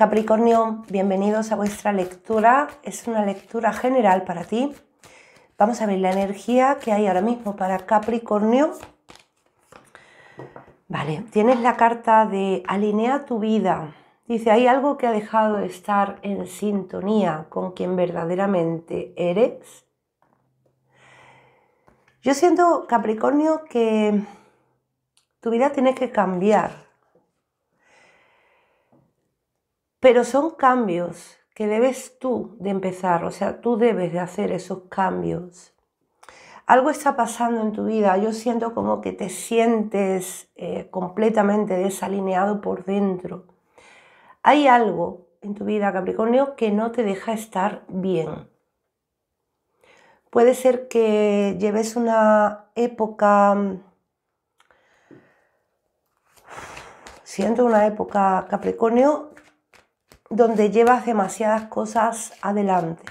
Capricornio, bienvenidos a vuestra lectura. Es una lectura general para ti. Vamos a ver la energía que hay ahora mismo para Capricornio. Vale, tienes la carta de alinea tu vida. Dice, hay algo que ha dejado de estar en sintonía con quien verdaderamente eres. Yo siento, Capricornio, que tu vida tiene que cambiar Pero son cambios que debes tú de empezar, o sea, tú debes de hacer esos cambios. Algo está pasando en tu vida, yo siento como que te sientes eh, completamente desalineado por dentro. Hay algo en tu vida, Capricornio, que no te deja estar bien. Puede ser que lleves una época, siento una época, Capricornio, donde llevas demasiadas cosas adelante.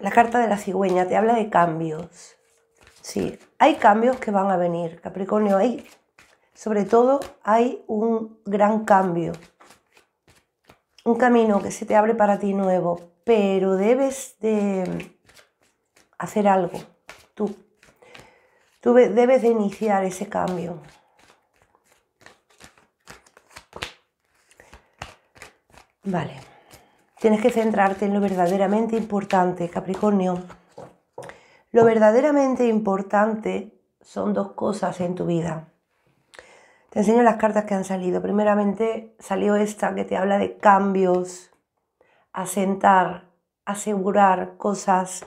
La carta de la cigüeña te habla de cambios. Sí, hay cambios que van a venir, Capricornio. ahí sobre todo, hay un gran cambio. Un camino que se te abre para ti nuevo, pero debes de hacer algo, tú. Tú debes de iniciar ese cambio. Vale. Tienes que centrarte en lo verdaderamente importante, Capricornio. Lo verdaderamente importante son dos cosas en tu vida. Te enseño las cartas que han salido. Primeramente salió esta que te habla de cambios, asentar, asegurar cosas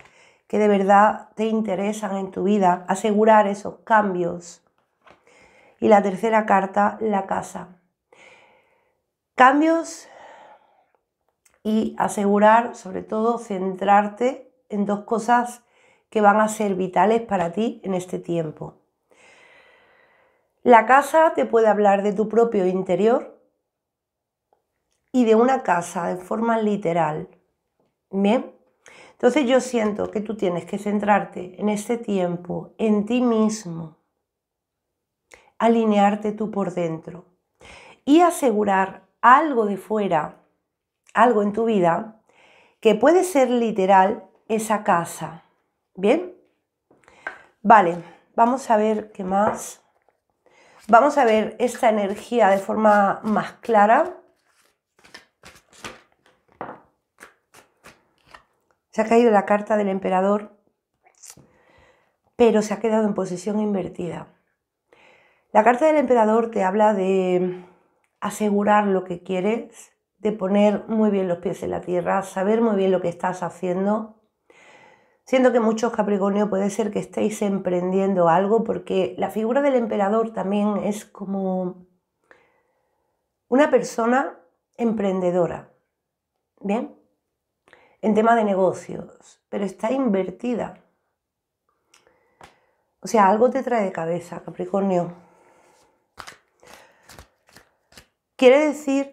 que de verdad te interesan en tu vida, asegurar esos cambios. Y la tercera carta, la casa. Cambios y asegurar, sobre todo, centrarte en dos cosas que van a ser vitales para ti en este tiempo. La casa te puede hablar de tu propio interior y de una casa en forma literal. Bien, entonces yo siento que tú tienes que centrarte en este tiempo, en ti mismo, alinearte tú por dentro y asegurar algo de fuera algo en tu vida que puede ser literal esa casa. ¿Bien? Vale, vamos a ver qué más. Vamos a ver esta energía de forma más clara. Se ha caído la carta del emperador, pero se ha quedado en posición invertida. La carta del emperador te habla de asegurar lo que quieres, de poner muy bien los pies en la tierra, saber muy bien lo que estás haciendo. Siento que muchos Capricornio puede ser que estéis emprendiendo algo porque la figura del emperador también es como una persona emprendedora. ¿Bien? En tema de negocios, pero está invertida. O sea, algo te trae de cabeza, Capricornio. Quiere decir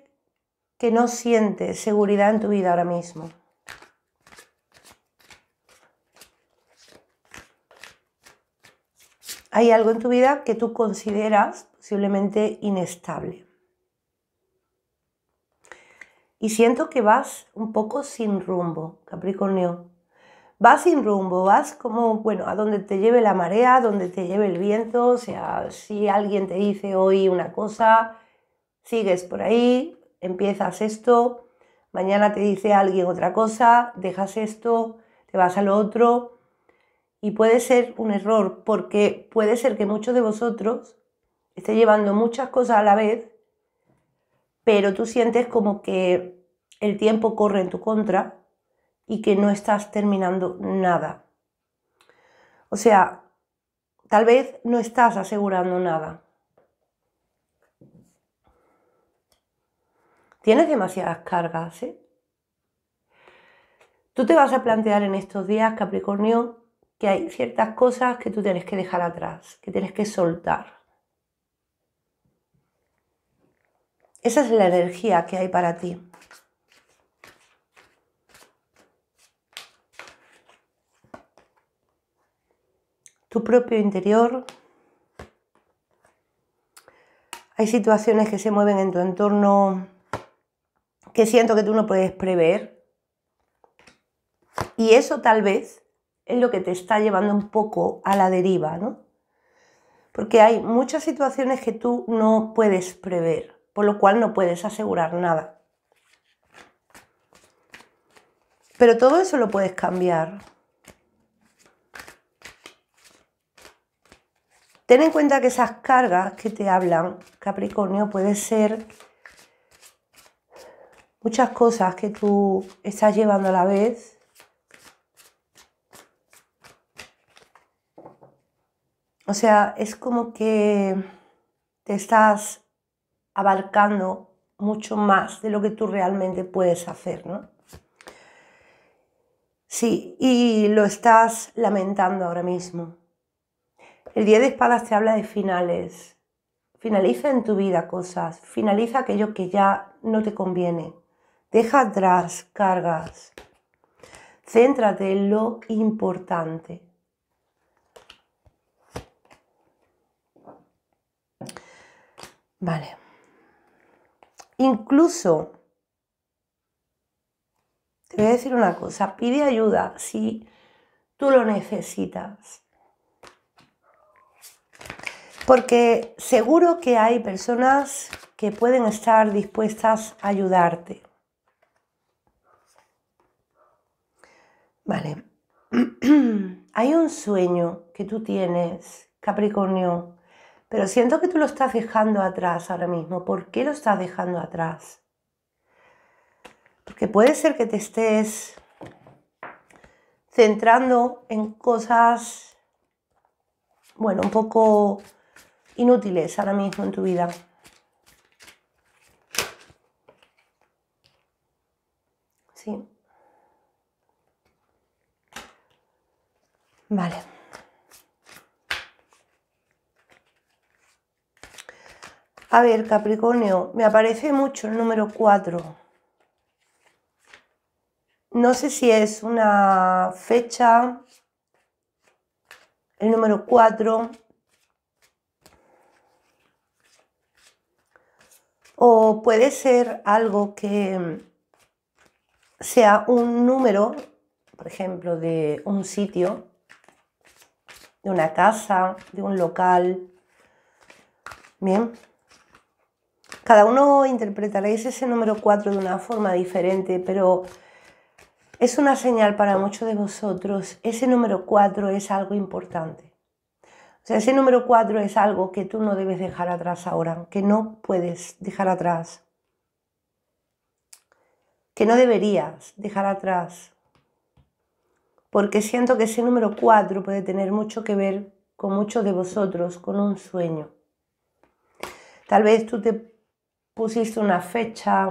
que no sientes seguridad en tu vida ahora mismo. Hay algo en tu vida que tú consideras posiblemente inestable. Y siento que vas un poco sin rumbo, Capricornio. Vas sin rumbo, vas como, bueno, a donde te lleve la marea, a donde te lleve el viento, o sea, si alguien te dice hoy una cosa, sigues por ahí, empiezas esto, mañana te dice alguien otra cosa, dejas esto, te vas a lo otro. Y puede ser un error porque puede ser que muchos de vosotros estéis llevando muchas cosas a la vez, pero tú sientes como que el tiempo corre en tu contra y que no estás terminando nada. O sea, tal vez no estás asegurando nada. Tienes demasiadas cargas, ¿eh? Tú te vas a plantear en estos días, Capricornio, que hay ciertas cosas que tú tienes que dejar atrás, que tienes que soltar. Esa es la energía que hay para ti. Tu propio interior. Hay situaciones que se mueven en tu entorno que siento que tú no puedes prever. Y eso tal vez es lo que te está llevando un poco a la deriva, ¿no? Porque hay muchas situaciones que tú no puedes prever, por lo cual no puedes asegurar nada. Pero todo eso lo puedes cambiar. Ten en cuenta que esas cargas que te hablan, Capricornio, puede ser muchas cosas que tú estás llevando a la vez. O sea, es como que te estás abarcando mucho más de lo que tú realmente puedes hacer, ¿no? Sí, y lo estás lamentando ahora mismo. El Día de Espadas te habla de finales. Finaliza en tu vida cosas, finaliza aquello que ya no te conviene. Deja atrás cargas. Céntrate en lo importante. Vale. Incluso, te voy a decir una cosa, pide ayuda si tú lo necesitas. Porque seguro que hay personas que pueden estar dispuestas a ayudarte. Vale. Hay un sueño que tú tienes, Capricornio, pero siento que tú lo estás dejando atrás ahora mismo. ¿Por qué lo estás dejando atrás? Porque puede ser que te estés centrando en cosas, bueno, un poco inútiles ahora mismo en tu vida. Sí. Vale. A ver, Capricornio, me aparece mucho el número 4. No sé si es una fecha, el número 4, o puede ser algo que sea un número, por ejemplo, de un sitio de una casa, de un local. Bien. Cada uno interpretaréis ese número 4 de una forma diferente, pero es una señal para muchos de vosotros. Ese número 4 es algo importante. O sea, ese número 4 es algo que tú no debes dejar atrás ahora, que no puedes dejar atrás, que no deberías dejar atrás porque siento que ese número 4 puede tener mucho que ver con muchos de vosotros, con un sueño. Tal vez tú te pusiste una fecha,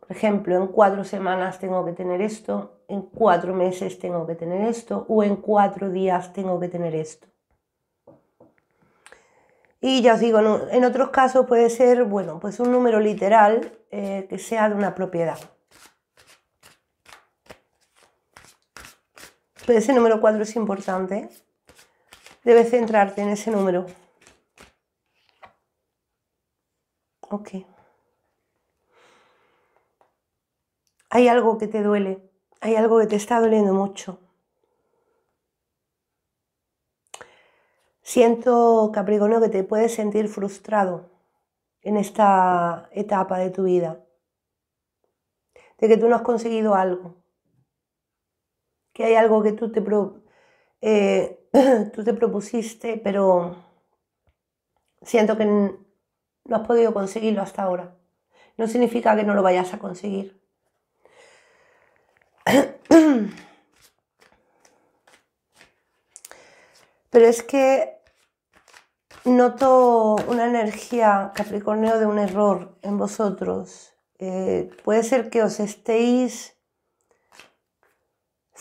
por ejemplo, en cuatro semanas tengo que tener esto, en cuatro meses tengo que tener esto, o en cuatro días tengo que tener esto. Y ya os digo, en otros casos puede ser, bueno, pues un número literal eh, que sea de una propiedad. Pero ese número 4 es importante. ¿eh? Debes centrarte en ese número. Ok. Hay algo que te duele. Hay algo que te está doliendo mucho. Siento, Capricornio, que te puedes sentir frustrado en esta etapa de tu vida. De que tú no has conseguido algo que hay algo que tú te, eh, tú te propusiste, pero siento que no has podido conseguirlo hasta ahora. No significa que no lo vayas a conseguir. Pero es que noto una energía, Capricornio, de un error en vosotros. Eh, puede ser que os estéis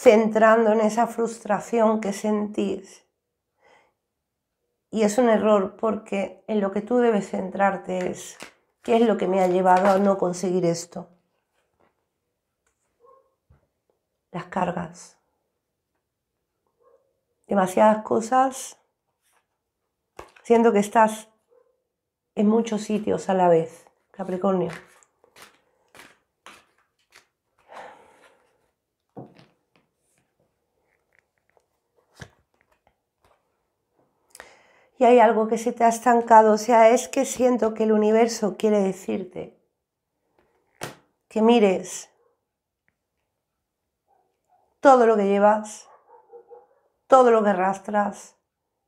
centrando en esa frustración que sentís. Y es un error porque en lo que tú debes centrarte es qué es lo que me ha llevado a no conseguir esto. Las cargas. Demasiadas cosas, siento que estás en muchos sitios a la vez, Capricornio. y hay algo que se te ha estancado. O sea, es que siento que el universo quiere decirte que mires todo lo que llevas, todo lo que arrastras,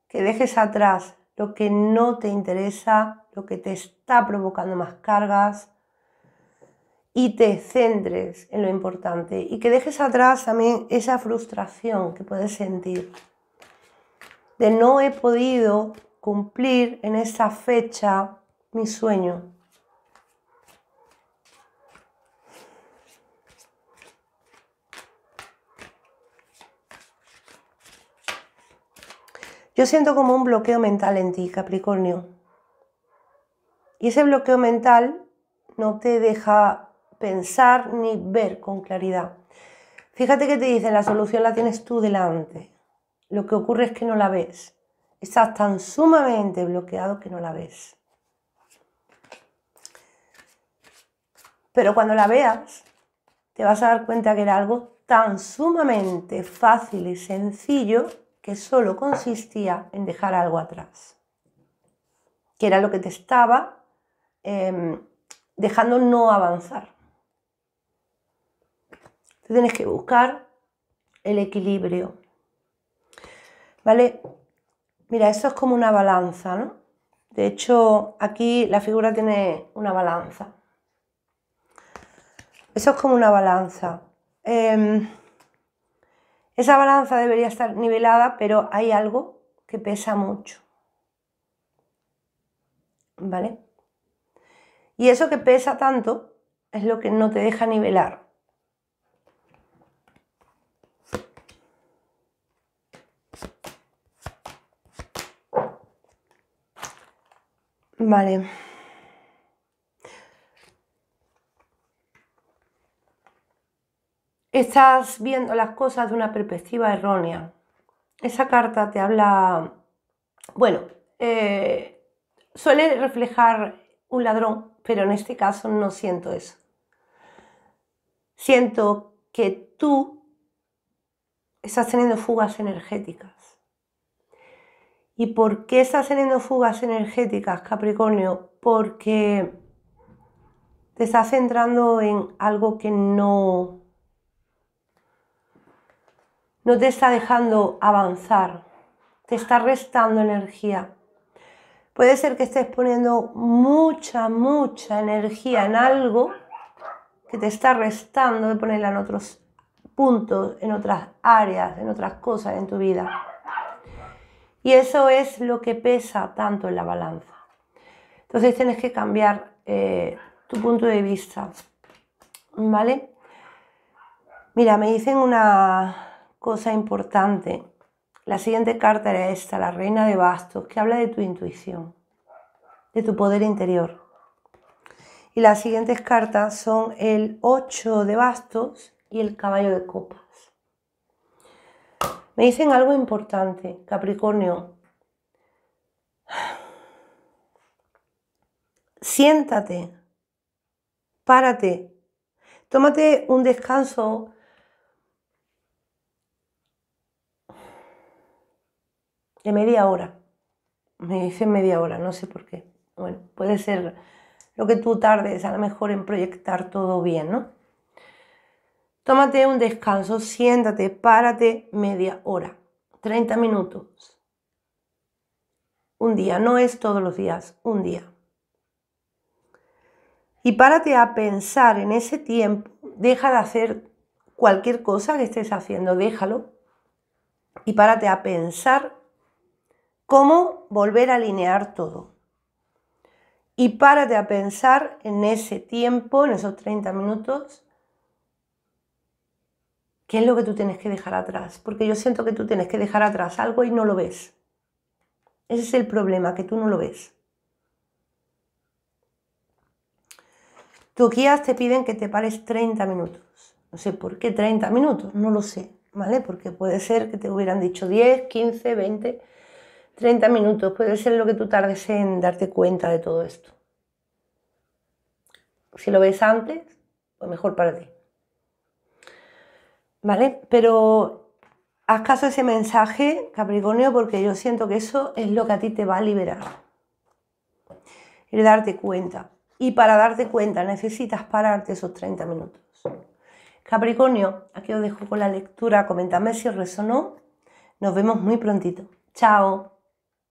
que dejes atrás lo que no te interesa, lo que te está provocando más cargas y te centres en lo importante y que dejes atrás también esa frustración que puedes sentir de no he podido cumplir en esa fecha mi sueño. Yo siento como un bloqueo mental en ti, Capricornio. Y ese bloqueo mental no te deja pensar ni ver con claridad. Fíjate que te dicen, la solución la tienes tú delante. Lo que ocurre es que no la ves. Estás tan sumamente bloqueado que no la ves. Pero cuando la veas, te vas a dar cuenta que era algo tan sumamente fácil y sencillo que solo consistía en dejar algo atrás, que era lo que te estaba em, dejando no avanzar. Tú tienes que buscar el equilibrio, ¿Vale? Mira, eso es como una balanza, ¿no? De hecho, aquí la figura tiene una balanza. Eso es como una balanza. Em, esa balanza debería estar nivelada, pero hay algo que pesa mucho. ¿Vale? Y eso que pesa tanto es lo que no te deja nivelar. Vale. Estás viendo las cosas de una perspectiva errónea. Esa carta te habla, bueno, eh, suele reflejar un ladrón, pero en este caso no siento eso. Siento que tú estás teniendo fugas energéticas ¿Y por qué estás teniendo fugas energéticas, Capricornio? Porque te estás centrando en algo que no, no te está dejando avanzar, te está restando energía. Puede ser que estés poniendo mucha, mucha energía en algo que te está restando de ponerla en otros puntos, en otras áreas, en otras cosas en tu vida. Y eso es lo que pesa tanto en la balanza. Entonces tienes que cambiar eh, tu punto de vista. ¿Vale? Mira, me dicen una cosa importante. La siguiente carta era esta, la reina de bastos, que habla de tu intuición, de tu poder interior. Y las siguientes cartas son el 8 de bastos y el caballo de copa. Me dicen algo importante, Capricornio. Siéntate, párate, tómate un descanso. De media hora. Me dicen media hora, no sé por qué. Bueno, puede ser lo que tú tardes a lo mejor en proyectar todo bien, ¿no? Tómate un descanso, siéntate, párate media hora, 30 minutos. Un día, no es todos los días, un día. Y párate a pensar en ese tiempo, deja de hacer cualquier cosa que estés haciendo, déjalo. Y párate a pensar cómo volver a alinear todo. Y párate a pensar en ese tiempo, en esos 30 minutos, ¿Qué es lo que tú tienes que dejar atrás? Porque yo siento que tú tienes que dejar atrás algo y no lo ves. Ese es el problema, que tú no lo ves. Tus guías te piden que te pares 30 minutos. No sé por qué 30 minutos, no lo sé, ¿vale? Porque puede ser que te hubieran dicho 10, 15, 20, 30 minutos. Puede ser lo que tú tardes en darte cuenta de todo esto. Si lo ves antes, pues mejor para ti. ¿Vale? Pero haz caso a ese mensaje, Capricornio, porque yo siento que eso es lo que a ti te va a liberar. El darte cuenta. Y para darte cuenta necesitas pararte esos 30 minutos. Capricornio, aquí os dejo con la lectura. Comentadme si resonó. Nos vemos muy prontito. Chao.